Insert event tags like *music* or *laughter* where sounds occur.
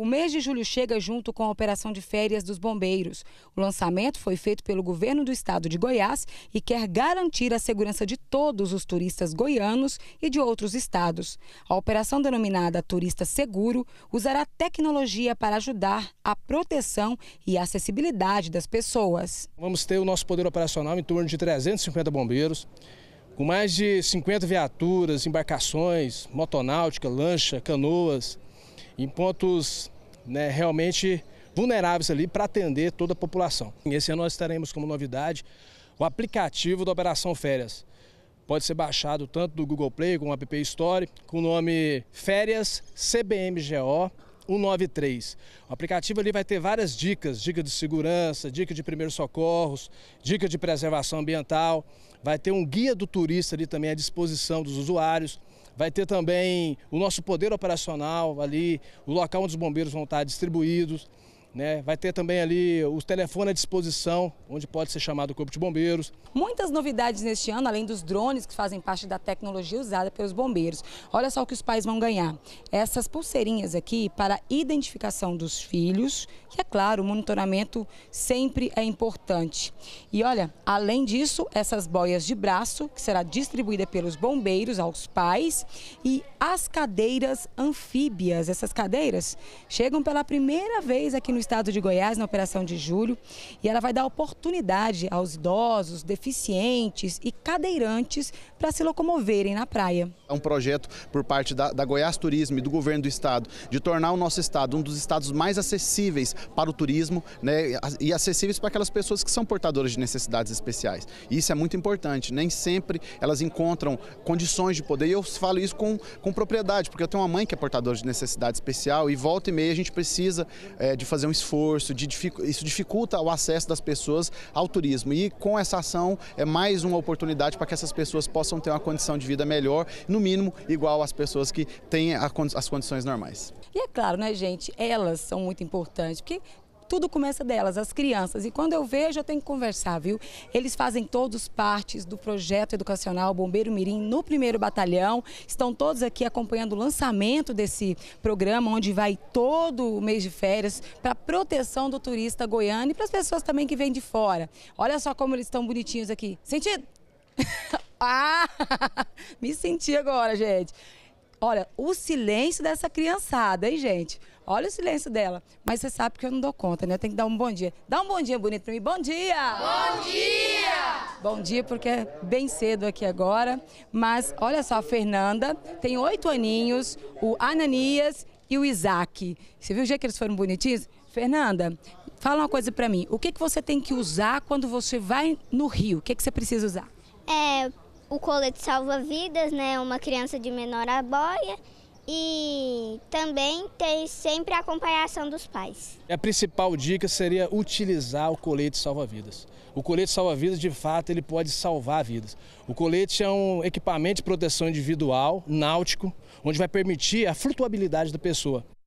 O mês de julho chega junto com a operação de férias dos bombeiros. O lançamento foi feito pelo governo do estado de Goiás e quer garantir a segurança de todos os turistas goianos e de outros estados. A operação denominada Turista Seguro usará tecnologia para ajudar a proteção e acessibilidade das pessoas. Vamos ter o nosso poder operacional em torno de 350 bombeiros, com mais de 50 viaturas, embarcações, motonáutica, lancha, canoas em pontos né, realmente vulneráveis ali para atender toda a população. Esse ano nós teremos como novidade o aplicativo da Operação Férias. Pode ser baixado tanto do Google Play como do App Store, com o nome Férias CBMGO 193. O aplicativo ali vai ter várias dicas, dica de segurança, dica de primeiros socorros, dica de preservação ambiental. Vai ter um guia do turista ali também à disposição dos usuários vai ter também o nosso poder operacional ali, o local onde os bombeiros vão estar distribuídos. Né? Vai ter também ali os telefones à disposição, onde pode ser chamado o Corpo de Bombeiros. Muitas novidades neste ano, além dos drones que fazem parte da tecnologia usada pelos bombeiros. Olha só o que os pais vão ganhar. Essas pulseirinhas aqui para identificação dos filhos, que é claro, o monitoramento sempre é importante. E olha, além disso, essas boias de braço, que será distribuída pelos bombeiros aos pais, e as cadeiras anfíbias. Essas cadeiras chegam pela primeira vez aqui no estado de Goiás na Operação de Julho e ela vai dar oportunidade aos idosos, deficientes e cadeirantes para se locomoverem na praia. É um projeto por parte da, da Goiás Turismo e do governo do estado de tornar o nosso estado um dos estados mais acessíveis para o turismo né, e acessíveis para aquelas pessoas que são portadoras de necessidades especiais. E isso é muito importante, nem sempre elas encontram condições de poder e eu falo isso com, com propriedade, porque eu tenho uma mãe que é portadora de necessidade especial e volta e meia a gente precisa é, de fazer um esforço, de, isso dificulta o acesso das pessoas ao turismo. E com essa ação é mais uma oportunidade para que essas pessoas possam ter uma condição de vida melhor, no mínimo igual às pessoas que têm as condições normais. E é claro, né, gente, elas são muito importantes, porque tudo começa delas, as crianças. E quando eu vejo, eu tenho que conversar, viu? Eles fazem todos partes do projeto educacional Bombeiro Mirim no primeiro batalhão. Estão todos aqui acompanhando o lançamento desse programa, onde vai todo o mês de férias para proteção do turista goiano e para as pessoas também que vêm de fora. Olha só como eles estão bonitinhos aqui. Sentido? *laughs* ah, *laughs* me senti agora, gente. Olha, o silêncio dessa criançada, hein, gente? Olha o silêncio dela. Mas você sabe que eu não dou conta, né? Eu tenho que dar um bom dia. Dá um bom dia bonito pra mim. Bom dia! Bom dia! Bom dia, porque é bem cedo aqui agora. Mas olha só, a Fernanda tem oito aninhos, o Ananias e o Isaac. Você viu o jeito que eles foram bonitinhos? Fernanda, fala uma coisa pra mim. O que, que você tem que usar quando você vai no Rio? O que, que você precisa usar? É o colete salva-vidas, né? Uma criança de menor aboia E também tem sempre a acompanhação dos pais. A principal dica seria utilizar o colete salva-vidas. O colete salva-vidas, de fato, ele pode salvar vidas. O colete é um equipamento de proteção individual, náutico, onde vai permitir a flutuabilidade da pessoa.